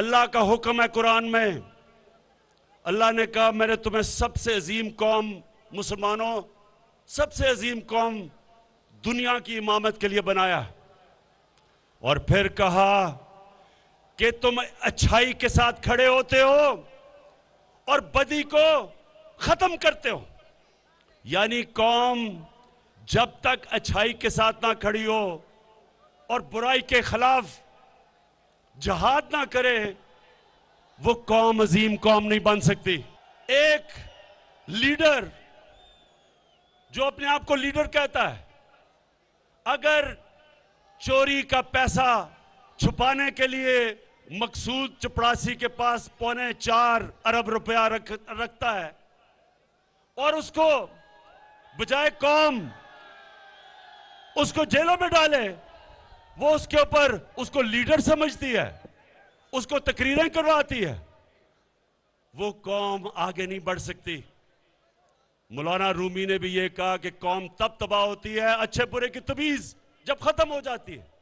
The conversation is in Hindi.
अल्लाह का हुक्म है कुरान में अल्लाह ने कहा मैंने तुम्हें सबसे अजीम कौम मुसलमानों सबसे अजीम कौम दुनिया की इमामत के लिए बनाया और फिर कहा कि तुम अच्छाई के साथ खड़े होते हो और बदी को खत्म करते हो यानी कौम जब तक अच्छाई के साथ ना खड़ी हो और बुराई के खिलाफ जहाद ना करे वो कौम अजीम कौम नहीं बन सकती एक लीडर जो अपने आप को लीडर कहता है अगर चोरी का पैसा छुपाने के लिए मकसूद चपड़ासी के पास पौने चार अरब रुपया रख रखता है और उसको बजाय कौम उसको जेलों में डाले वो उसके ऊपर उसको लीडर समझती है उसको तकरीरें करवाती है वो कौम आगे नहीं बढ़ सकती मौलाना रूमी ने भी ये कहा कि कौम तब तबाह होती है अच्छे बुरे की तबीज जब खत्म हो जाती है